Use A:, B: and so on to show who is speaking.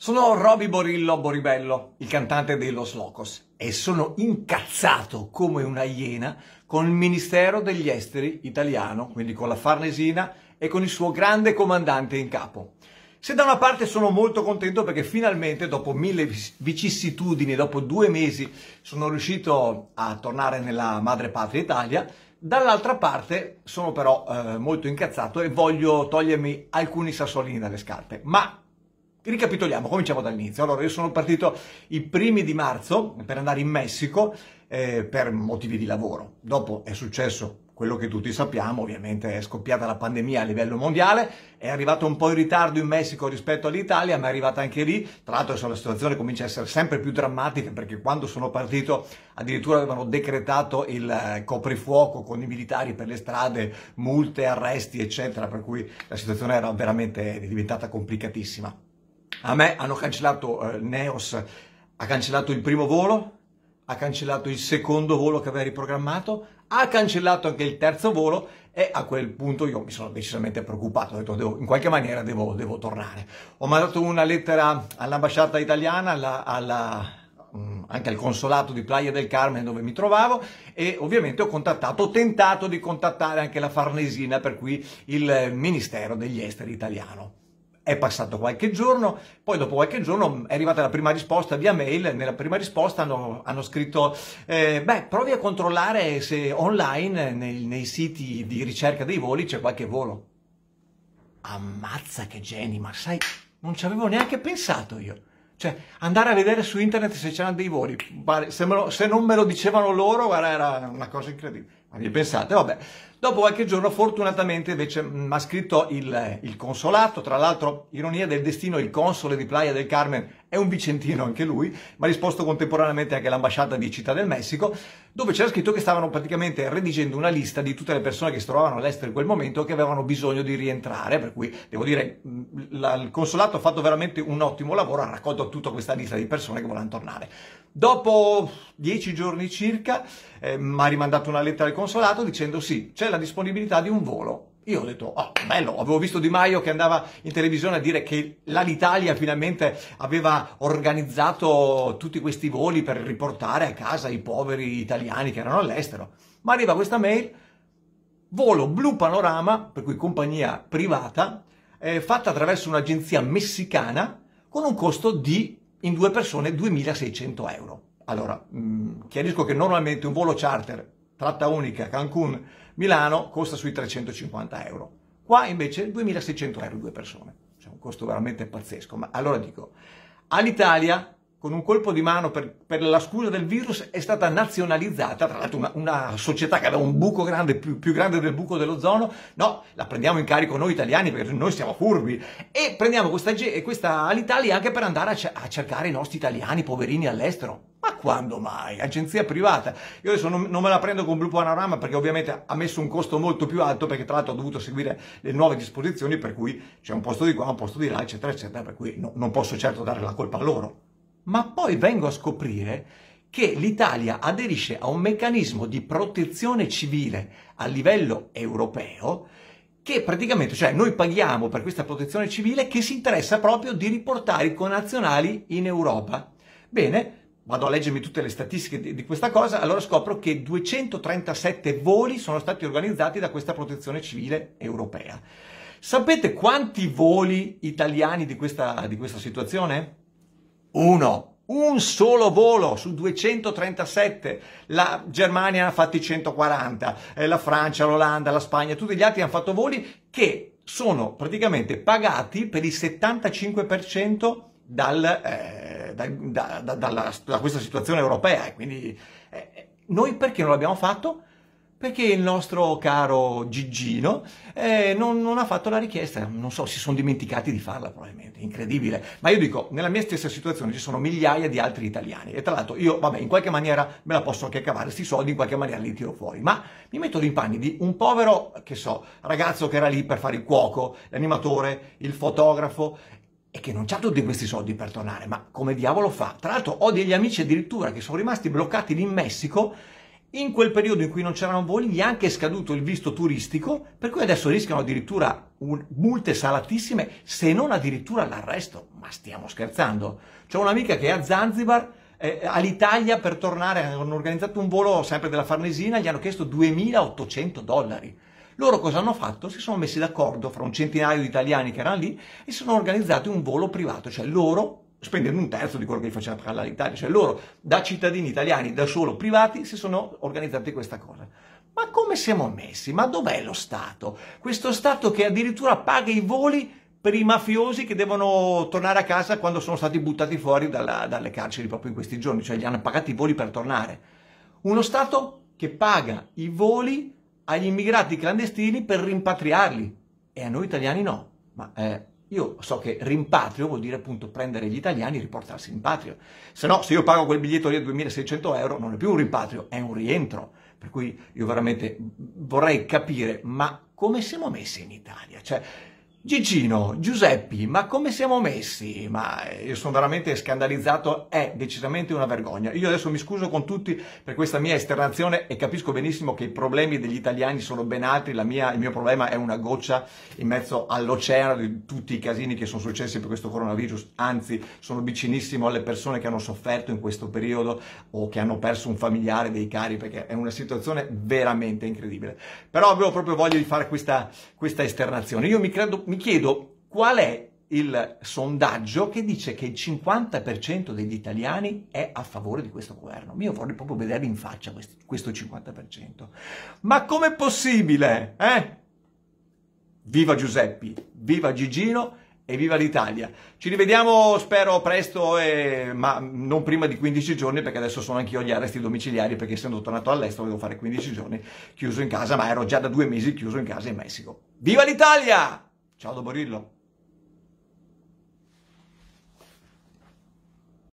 A: Sono Roby Borillo Boribello, il cantante dei Los Locos, e sono incazzato come una iena con il Ministero degli Esteri italiano, quindi con la Farnesina e con il suo grande comandante in capo. Se da una parte sono molto contento perché finalmente, dopo mille vicissitudini, dopo due mesi, sono riuscito a tornare nella madre patria Italia, dall'altra parte sono però eh, molto incazzato e voglio togliermi alcuni sassolini dalle scarpe. Ma Ricapitoliamo, cominciamo dall'inizio. Allora, io sono partito i primi di marzo per andare in Messico eh, per motivi di lavoro. Dopo è successo quello che tutti sappiamo, ovviamente è scoppiata la pandemia a livello mondiale, è arrivato un po' in ritardo in Messico rispetto all'Italia, ma è arrivata anche lì. Tra l'altro adesso la situazione comincia a essere sempre più drammatica perché quando sono partito addirittura avevano decretato il eh, coprifuoco con i militari per le strade, multe, arresti, eccetera, per cui la situazione era veramente diventata complicatissima. A me hanno cancellato eh, Neos, ha cancellato il primo volo, ha cancellato il secondo volo che aveva riprogrammato, ha cancellato anche il terzo volo e a quel punto io mi sono decisamente preoccupato, ho detto devo, in qualche maniera devo, devo, tornare. Ho mandato una lettera all'ambasciata italiana, alla, alla, mm, anche al consolato di Playa del Carmen dove mi trovavo e ovviamente ho contattato, ho tentato di contattare anche la Farnesina, per cui il eh, Ministero degli Esteri italiano. È passato qualche giorno, poi dopo qualche giorno è arrivata la prima risposta via mail, nella prima risposta hanno, hanno scritto eh, beh provi a controllare se online nei, nei siti di ricerca dei voli c'è qualche volo. Ammazza che geni, ma sai, non ci avevo neanche pensato io. Cioè, andare a vedere su internet se c'erano dei voli, se, lo, se, non me lo dicevano loro, guarda, era una cosa incredibile. Quindi pensate, vabbè. Dopo qualche giorno, fortunatamente, invece, mi ha scritto il, il, consolato. Tra l'altro, ironia del destino, il console di Playa del Carmen è un vicentino anche lui, ma ha risposto contemporaneamente anche all'ambasciata di Città del Messico, dove c'era scritto che stavano praticamente redigendo una lista di tutte le persone che si trovavano all'estero in quel momento che avevano bisogno di rientrare. Per cui, devo dire, la, il consolato ha fatto veramente un ottimo lavoro, ha raccolto tutta questa lista di persone che volevano tornare. Dopo dieci giorni circa eh, mi ha rimandato una lettera al consolato dicendo sì, c'è la disponibilità di un volo. Io ho detto, oh, bello, avevo visto Di Maio che andava in televisione a dire che l'Italia finalmente aveva organizzato tutti questi voli per riportare a casa i poveri italiani che erano all'estero. Ma arriva questa mail, volo Blue Panorama, per cui compagnia privata, eh, fatta attraverso un'agenzia messicana, con un costo di in due persone 2.600 euro. Allora, mh, mm, chiarisco che normalmente un volo charter, tratta unica, Cancun, Milano, costa sui 350 euro. Qua invece 2.600 euro due persone. Cioè un costo veramente pazzesco. Ma allora dico, all'Italia con un colpo di mano per, per, la scusa del virus è stata nazionalizzata, tra l'altro una, una società che aveva un buco grande, più, più, grande del buco dell'ozono, no, la prendiamo in carico noi italiani perché noi siamo furbi e prendiamo questa, questa Alitalia anche per andare a, a cercare i nostri italiani poverini all'estero. Ma quando mai? Agenzia privata. Io adesso non, non, me la prendo con Blue Panorama perché ovviamente ha messo un costo molto più alto perché tra l'altro ho dovuto seguire le nuove disposizioni per cui c'è un posto di qua, un posto di là, eccetera, eccetera, per cui no, non posso certo dare la colpa a loro ma poi vengo a scoprire che l'Italia aderisce a un meccanismo di protezione civile a livello europeo che praticamente, cioè noi paghiamo per questa protezione civile che si interessa proprio di riportare i connazionali in Europa. Bene, vado a leggermi tutte le statistiche di, di, questa cosa, allora scopro che 237 voli sono stati organizzati da questa protezione civile europea. Sapete quanti voli italiani di questa, di questa situazione? uno, Un solo volo su 237. La Germania ha fatti 140, eh, la Francia, l'Olanda, la Spagna, tutti gli altri hanno fatto voli che sono praticamente pagati per il 75% dal, eh, da, da, da, da, questa situazione europea. Quindi eh, noi perché non l'abbiamo fatto? perché il nostro caro Gigino eh, non, non, ha fatto la richiesta, non so, si sono dimenticati di farla probabilmente, incredibile. Ma io dico, nella mia stessa situazione ci sono migliaia di altri italiani e tra l'altro io, vabbè, in qualche maniera me la posso anche cavare, questi soldi in qualche maniera li tiro fuori, ma mi metto nei panni di un povero, che so, ragazzo che era lì per fare il cuoco, l'animatore, il fotografo e che non ha tutti questi soldi per tornare, ma come diavolo fa? Tra l'altro ho degli amici addirittura che sono rimasti bloccati lì in Messico in quel periodo in cui non c'erano voli gli è anche scaduto il visto turistico, per cui adesso rischiano addirittura un, multe salatissime, se non addirittura l'arresto. Ma stiamo scherzando. C'è un'amica che è a Zanzibar, eh, all'Italia per tornare, hanno organizzato un volo sempre della Farnesina, gli hanno chiesto 2.800 dollari. Loro cosa hanno fatto? Si sono messi d'accordo fra un centinaio di italiani che erano lì e si sono organizzati un volo privato, cioè loro spendendo un terzo di quello che gli faceva pagare l'Italia. Cioè loro, da cittadini italiani, da solo privati, si sono organizzati questa cosa. Ma come siamo messi? Ma dov'è lo Stato? Questo Stato che addirittura paga i voli per i mafiosi che devono tornare a casa quando sono stati buttati fuori dalla, dalle carceri proprio in questi giorni, cioè gli hanno pagati i voli per tornare. Uno Stato che paga i voli agli immigrati clandestini per rimpatriarli e a noi italiani no. Ma eh, io so che rimpatrio vuol dire appunto prendere gli italiani e riportarsi in patria. Se no, se io pago quel biglietto lì a 2600 euro, non è più un rimpatrio, è un rientro. Per cui io veramente vorrei capire, ma come siamo messi in Italia? Cioè, Gigino, Giuseppi, ma come siamo messi? Ma eh, io sono veramente scandalizzato, è decisamente una vergogna. Io adesso mi scuso con tutti per questa mia esternazione e capisco benissimo che i problemi degli italiani sono ben altri, mia, il mio problema è una goccia in mezzo all'oceano di tutti i casini che sono successi per questo coronavirus, anzi sono vicinissimo alle persone che hanno sofferto in questo periodo o che hanno perso un familiare dei cari perché è una situazione veramente incredibile. Però avevo proprio voglia di fare questa, questa esternazione. Io mi credo mi chiedo qual è il sondaggio che dice che il 50% degli italiani è a favore di questo governo. Io vorrei proprio vederli in faccia questo, questo 50%. Ma com'è possibile? Eh? Viva Giuseppi, viva Gigino e viva l'Italia. Ci rivediamo, spero, presto, eh, ma non prima di 15 giorni, perché adesso sono anch'io agli arresti domiciliari, perché essendo tornato all'estero devo fare 15 giorni chiuso in casa, ma ero già da due mesi chiuso in casa in Messico. Viva l'Italia! Ciao da Barillo!